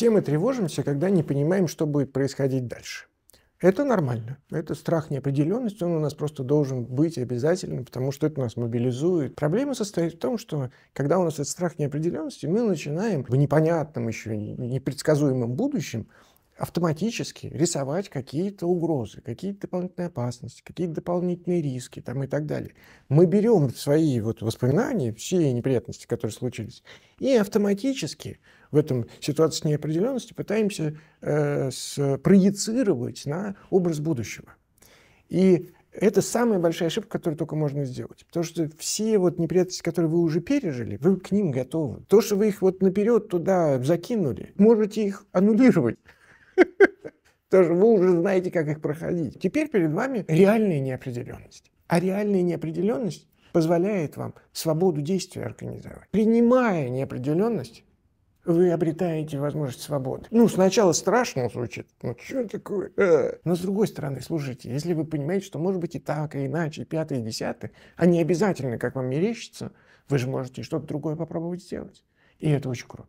Все мы тревожимся, когда не понимаем, что будет происходить дальше. Это нормально. Это страх неопределенности, он у нас просто должен быть обязательным, потому что это нас мобилизует. Проблема состоит в том, что когда у нас этот страх неопределенности, мы начинаем в непонятном еще, непредсказуемом будущем автоматически рисовать какие-то угрозы, какие-то дополнительные опасности, какие-то дополнительные риски там, и так далее. Мы берем свои вот воспоминания все неприятности, которые случились, и автоматически в этом ситуации неопределенности пытаемся э, с, проецировать на образ будущего. И это самая большая ошибка, которую только можно сделать. Потому что все вот неприятности, которые вы уже пережили, вы к ним готовы. То, что вы их вот наперед туда закинули, можете их аннулировать. Тоже вы уже знаете, как их проходить. Теперь перед вами реальная неопределенность. А реальная неопределенность позволяет вам свободу действия организовать. Принимая неопределенность, вы обретаете возможность свободы. Ну, сначала страшно звучит, ну, что такое? А? Но с другой стороны, слушайте, если вы понимаете, что может быть и так, и иначе, и пятое, и десятое, они а обязательно, как вам мерещится, вы же можете что-то другое попробовать сделать. И это очень круто.